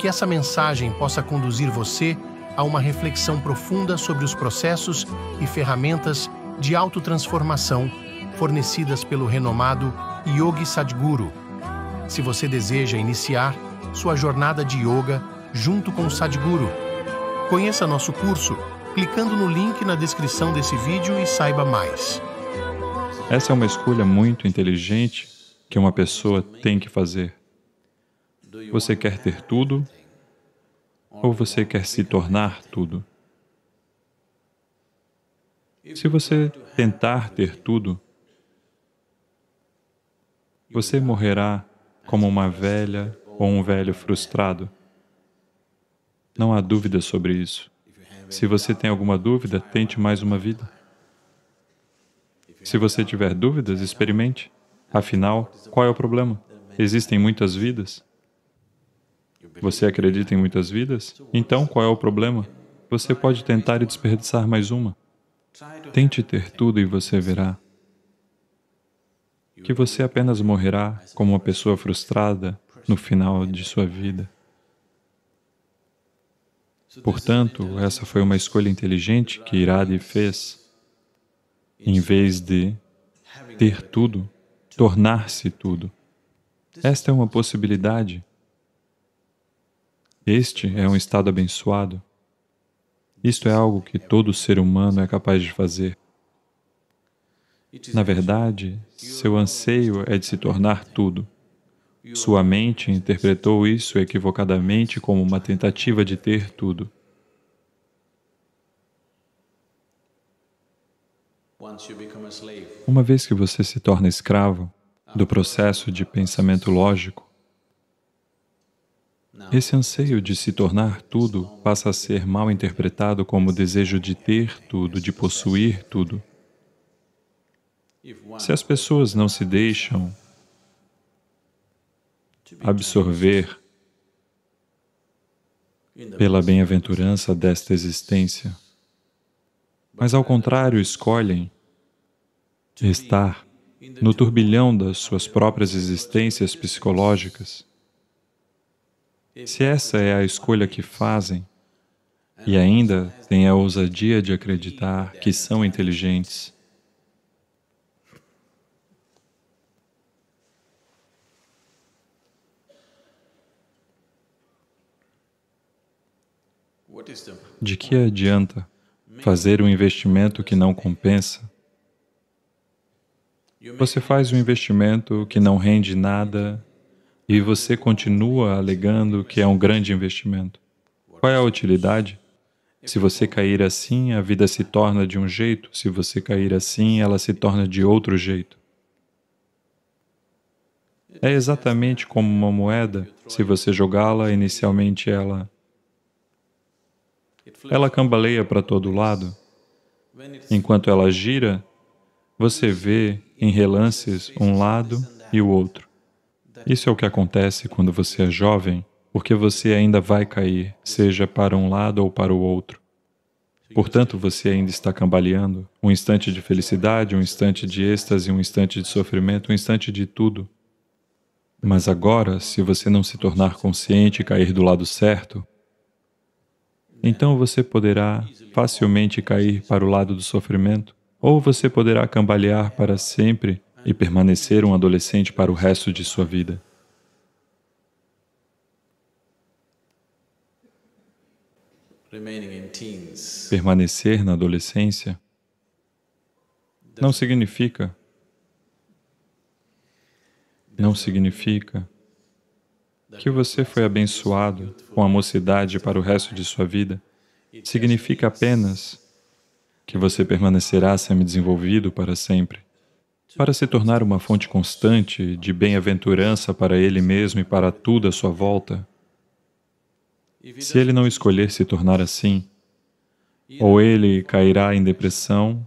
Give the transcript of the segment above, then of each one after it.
que essa mensagem possa conduzir você a uma reflexão profunda sobre os processos e ferramentas de autotransformação fornecidas pelo renomado Yogi Sadhguru. Se você deseja iniciar sua jornada de yoga junto com o Sadhguru, conheça nosso curso clicando no link na descrição desse vídeo e saiba mais. Essa é uma escolha muito inteligente que uma pessoa tem que fazer você quer ter tudo ou você quer se tornar tudo? Se você tentar ter tudo, você morrerá como uma velha ou um velho frustrado. Não há dúvida sobre isso. Se você tem alguma dúvida, tente mais uma vida. Se você tiver dúvidas, experimente. Afinal, qual é o problema? Existem muitas vidas. Você acredita em muitas vidas? Então, qual é o problema? Você pode tentar e desperdiçar mais uma. Tente ter tudo e você verá que você apenas morrerá como uma pessoa frustrada no final de sua vida. Portanto, essa foi uma escolha inteligente que Iradi fez. Em vez de ter tudo, tornar-se tudo. Esta é uma possibilidade este é um estado abençoado. Isto é algo que todo ser humano é capaz de fazer. Na verdade, seu anseio é de se tornar tudo. Sua mente interpretou isso equivocadamente como uma tentativa de ter tudo. Uma vez que você se torna escravo do processo de pensamento lógico, esse anseio de se tornar tudo passa a ser mal interpretado como desejo de ter tudo, de possuir tudo. Se as pessoas não se deixam absorver pela bem-aventurança desta existência, mas ao contrário escolhem estar no turbilhão das suas próprias existências psicológicas, se essa é a escolha que fazem, é, e ainda é têm a ousadia de acreditar é que são inteligentes, De que adianta fazer um investimento que não compensa? Você faz um investimento que não rende nada e você continua alegando que é um grande investimento. Qual é a utilidade? Se você cair assim, a vida se torna de um jeito, se você cair assim, ela se torna de outro jeito. É exatamente como uma moeda, se você jogá-la, inicialmente ela... Ela cambaleia para todo lado. Enquanto ela gira, você vê, em relances, um lado e o outro. Isso é o que acontece quando você é jovem, porque você ainda vai cair, seja para um lado ou para o outro. Portanto, você ainda está cambaleando. Um instante de felicidade, um instante de êxtase, um instante de sofrimento, um instante de tudo. Mas agora, se você não se tornar consciente e cair do lado certo, então você poderá facilmente cair para o lado do sofrimento, ou você poderá cambalear para sempre e permanecer um adolescente para o resto de sua vida. Permanecer na adolescência não significa não significa que você foi abençoado com a mocidade para o resto de sua vida. Significa apenas que você permanecerá semi-desenvolvido para sempre para se tornar uma fonte constante de bem-aventurança para ele mesmo e para tudo à sua volta. Se ele não escolher se tornar assim, ou ele cairá em depressão,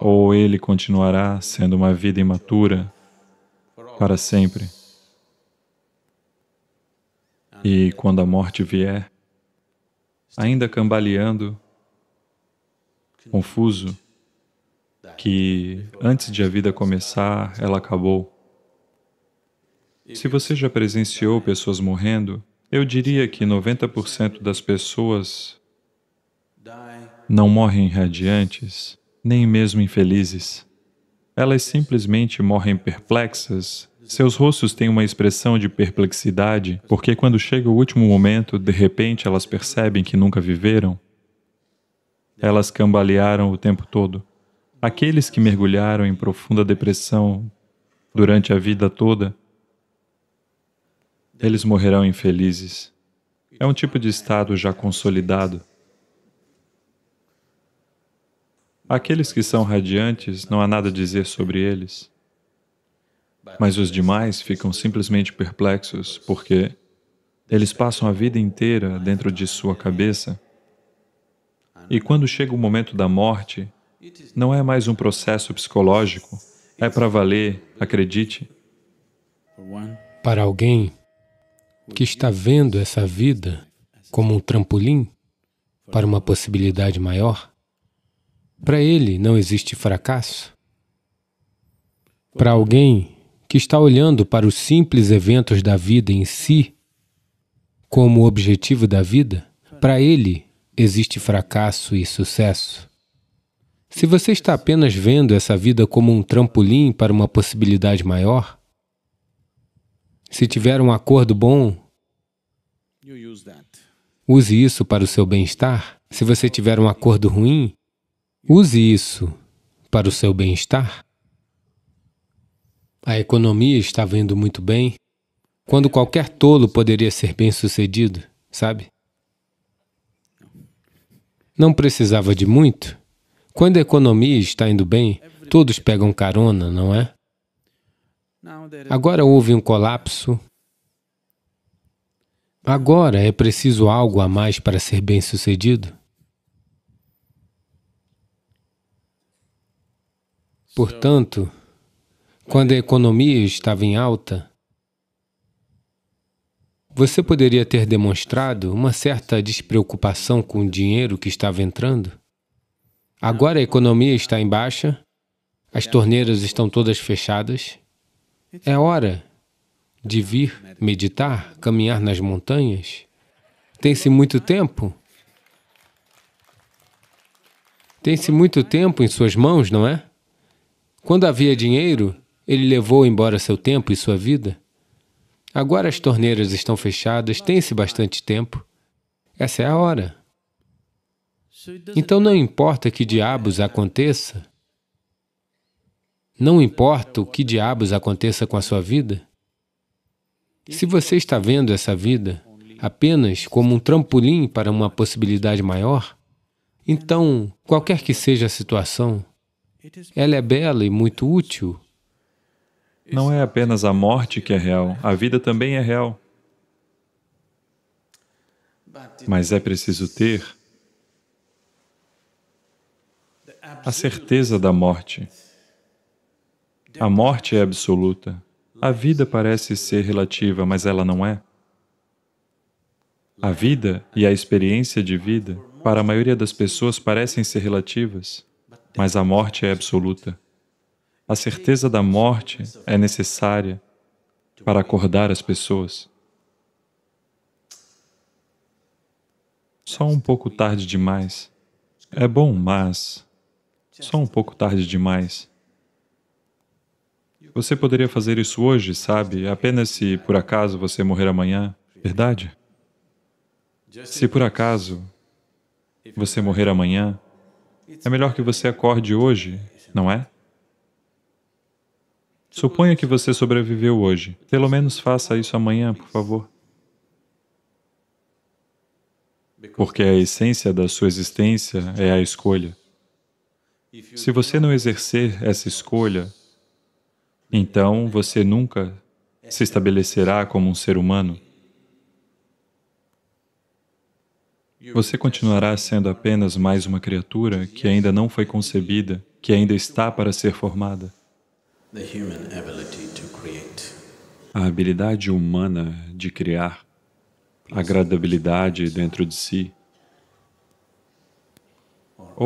ou ele continuará sendo uma vida imatura para sempre. E quando a morte vier, ainda cambaleando, confuso, que antes de a vida começar, ela acabou. Se você já presenciou pessoas morrendo, eu diria que 90% das pessoas não morrem radiantes, nem mesmo infelizes. Elas simplesmente morrem perplexas. Seus rostos têm uma expressão de perplexidade, porque quando chega o último momento, de repente elas percebem que nunca viveram. Elas cambalearam o tempo todo. Aqueles que mergulharam em profunda depressão durante a vida toda, eles morrerão infelizes. É um tipo de estado já consolidado. Aqueles que são radiantes, não há nada a dizer sobre eles. Mas os demais ficam simplesmente perplexos, porque eles passam a vida inteira dentro de sua cabeça. E quando chega o momento da morte, não é mais um processo psicológico, é para valer, acredite. Para alguém que está vendo essa vida como um trampolim para uma possibilidade maior, para ele não existe fracasso. Para alguém que está olhando para os simples eventos da vida em si como objetivo da vida, para ele existe fracasso e sucesso. Se você está apenas vendo essa vida como um trampolim para uma possibilidade maior, se tiver um acordo bom, use isso para o seu bem-estar. Se você tiver um acordo ruim, use isso para o seu bem-estar. A economia está indo muito bem, quando qualquer tolo poderia ser bem-sucedido, sabe? Não precisava de muito. Quando a economia está indo bem, todos pegam carona, não é? Agora houve um colapso. Agora é preciso algo a mais para ser bem-sucedido? Portanto, quando a economia estava em alta, você poderia ter demonstrado uma certa despreocupação com o dinheiro que estava entrando? Agora a economia está em baixa, as torneiras estão todas fechadas. É hora de vir meditar, caminhar nas montanhas. Tem-se muito tempo. Tem-se muito tempo em suas mãos, não é? Quando havia dinheiro, ele levou embora seu tempo e sua vida. Agora as torneiras estão fechadas, tem-se bastante tempo. Essa é a hora. Então não importa que diabos aconteça, não importa o que diabos aconteça com a sua vida, se você está vendo essa vida apenas como um trampolim para uma possibilidade maior, então, qualquer que seja a situação, ela é bela e muito útil. Não é apenas a morte que é real, a vida também é real. Mas é preciso ter a certeza da morte. A morte é absoluta. A vida parece ser relativa, mas ela não é. A vida e a experiência de vida, para a maioria das pessoas, parecem ser relativas, mas a morte é absoluta. A certeza da morte é necessária para acordar as pessoas. Só um pouco tarde demais. É bom, mas só um pouco tarde demais. Você poderia fazer isso hoje, sabe? Apenas se por acaso você morrer amanhã, verdade? Se por acaso você morrer amanhã, é melhor que você acorde hoje, não é? Suponha que você sobreviveu hoje. Pelo menos faça isso amanhã, por favor. Porque a essência da sua existência é a escolha. Se você não exercer essa escolha, então você nunca se estabelecerá como um ser humano. Você continuará sendo apenas mais uma criatura que ainda não foi concebida, que ainda está para ser formada. A habilidade humana de criar, a agradabilidade dentro de si,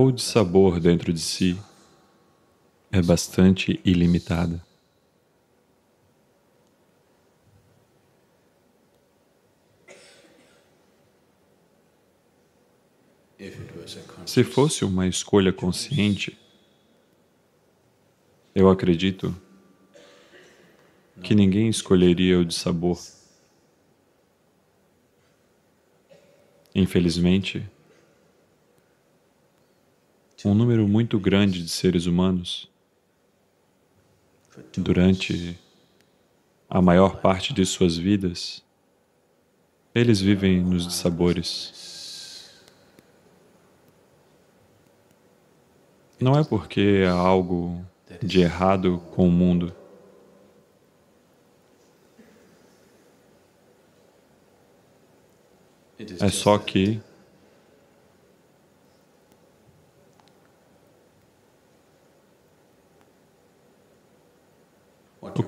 ou de sabor dentro de si é bastante ilimitada. Se fosse uma escolha consciente, eu acredito que ninguém escolheria o de sabor. Infelizmente, um número muito grande de seres humanos durante a maior parte de suas vidas, eles vivem nos dissabores. Não é porque há algo de errado com o mundo. É só que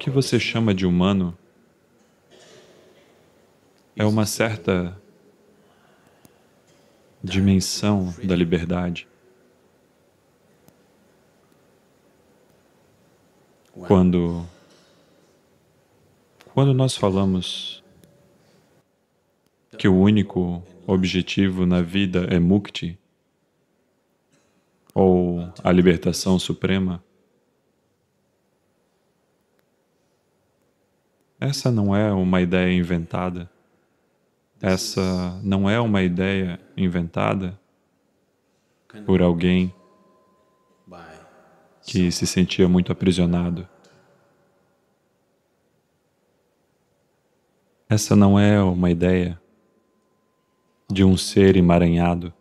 que você chama de humano é uma certa dimensão da liberdade. Quando, quando nós falamos que o único objetivo na vida é mukti, ou a libertação suprema, Essa não é uma ideia inventada. Essa não é uma ideia inventada por alguém que se sentia muito aprisionado. Essa não é uma ideia de um ser emaranhado.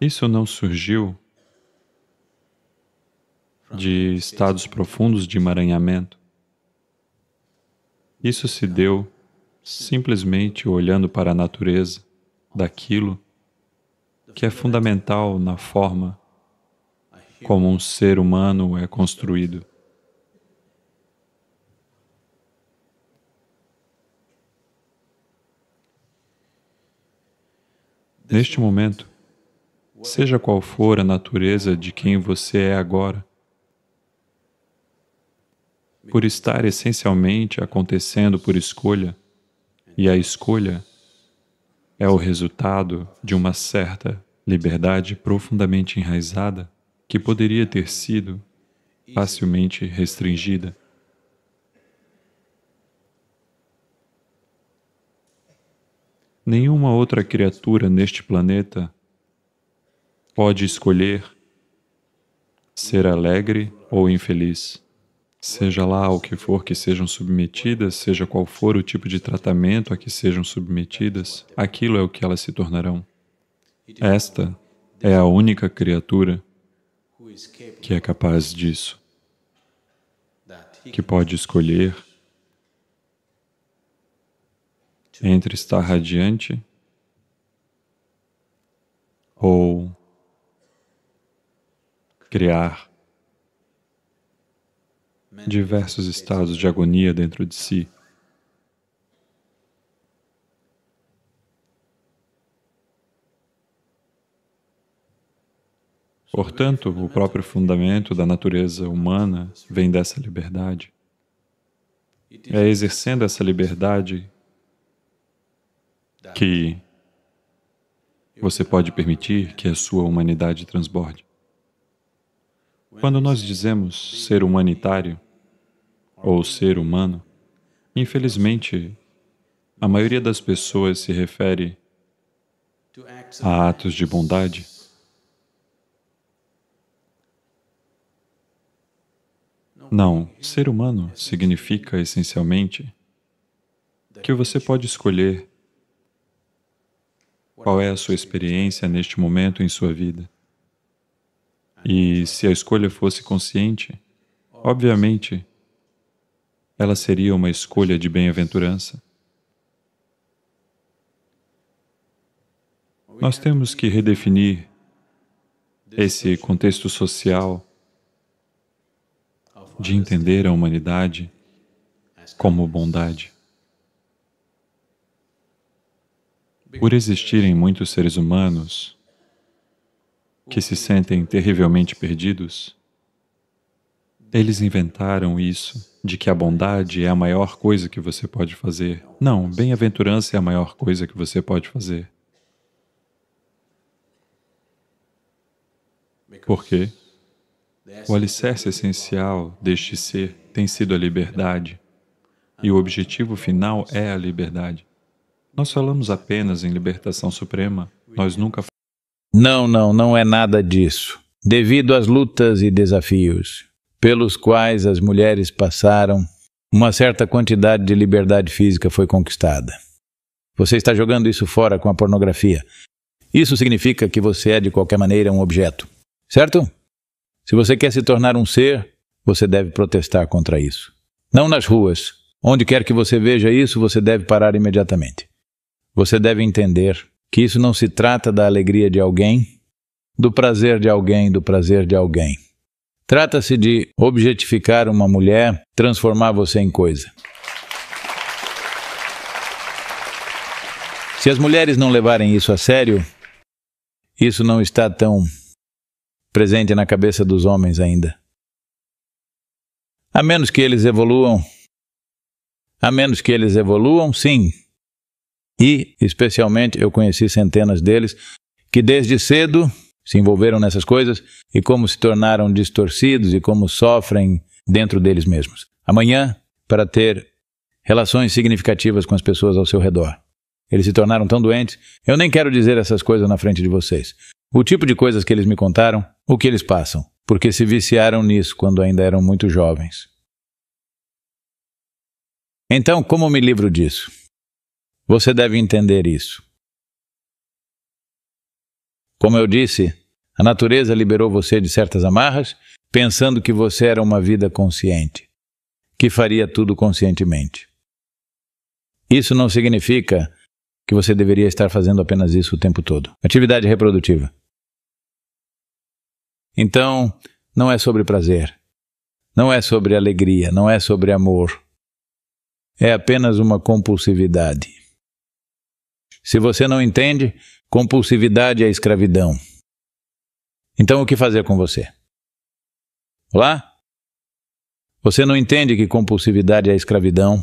Isso não surgiu de estados profundos de emaranhamento. Isso se deu simplesmente olhando para a natureza daquilo que é fundamental na forma como um ser humano é construído. Neste momento, seja qual for a natureza de quem você é agora, por estar essencialmente acontecendo por escolha, e a escolha é o resultado de uma certa liberdade profundamente enraizada que poderia ter sido facilmente restringida. Nenhuma outra criatura neste planeta pode escolher ser alegre ou infeliz seja lá o que for que sejam submetidas, seja qual for o tipo de tratamento a que sejam submetidas, aquilo é o que elas se tornarão. Esta é a única criatura que é capaz disso, que pode escolher entre estar radiante ou criar diversos estados de agonia dentro de si. Portanto, o próprio fundamento da natureza humana vem dessa liberdade. É exercendo essa liberdade que você pode permitir que a sua humanidade transborde. Quando nós dizemos ser humanitário ou ser humano, infelizmente, a maioria das pessoas se refere a atos de bondade. Não, ser humano significa essencialmente que você pode escolher qual é a sua experiência neste momento em sua vida. E se a escolha fosse consciente, obviamente, ela seria uma escolha de bem-aventurança. Nós temos que redefinir esse contexto social de entender a humanidade como bondade. Por existirem muitos seres humanos que se sentem terrivelmente perdidos, eles inventaram isso, de que a bondade é a maior coisa que você pode fazer. Não, bem-aventurança é a maior coisa que você pode fazer. Por quê? O alicerce essencial deste ser tem sido a liberdade, e o objetivo final é a liberdade. Nós falamos apenas em libertação suprema, nós nunca não, não, não é nada disso. Devido às lutas e desafios pelos quais as mulheres passaram, uma certa quantidade de liberdade física foi conquistada. Você está jogando isso fora com a pornografia. Isso significa que você é, de qualquer maneira, um objeto, certo? Se você quer se tornar um ser, você deve protestar contra isso. Não nas ruas. Onde quer que você veja isso, você deve parar imediatamente. Você deve entender que isso não se trata da alegria de alguém, do prazer de alguém, do prazer de alguém. Trata-se de objetificar uma mulher, transformar você em coisa. Se as mulheres não levarem isso a sério, isso não está tão presente na cabeça dos homens ainda. A menos que eles evoluam. A menos que eles evoluam, sim, e, especialmente, eu conheci centenas deles que desde cedo se envolveram nessas coisas e como se tornaram distorcidos e como sofrem dentro deles mesmos. Amanhã, para ter relações significativas com as pessoas ao seu redor. Eles se tornaram tão doentes, eu nem quero dizer essas coisas na frente de vocês. O tipo de coisas que eles me contaram, o que eles passam, porque se viciaram nisso quando ainda eram muito jovens. Então, como me livro disso? Você deve entender isso. Como eu disse, a natureza liberou você de certas amarras, pensando que você era uma vida consciente, que faria tudo conscientemente. Isso não significa que você deveria estar fazendo apenas isso o tempo todo. Atividade reprodutiva. Então, não é sobre prazer, não é sobre alegria, não é sobre amor. É apenas uma compulsividade. Se você não entende, compulsividade é escravidão. Então, o que fazer com você? Olá? Você não entende que compulsividade é escravidão?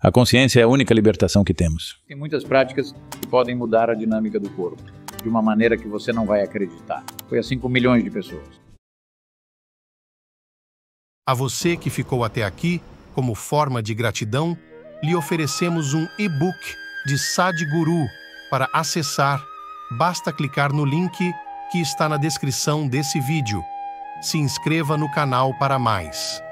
A consciência é a única libertação que temos. Tem muitas práticas que podem mudar a dinâmica do corpo, de uma maneira que você não vai acreditar. Foi assim com milhões de pessoas. A você que ficou até aqui, como forma de gratidão, lhe oferecemos um e-book de Sadhguru para acessar, basta clicar no link que está na descrição desse vídeo. Se inscreva no canal para mais.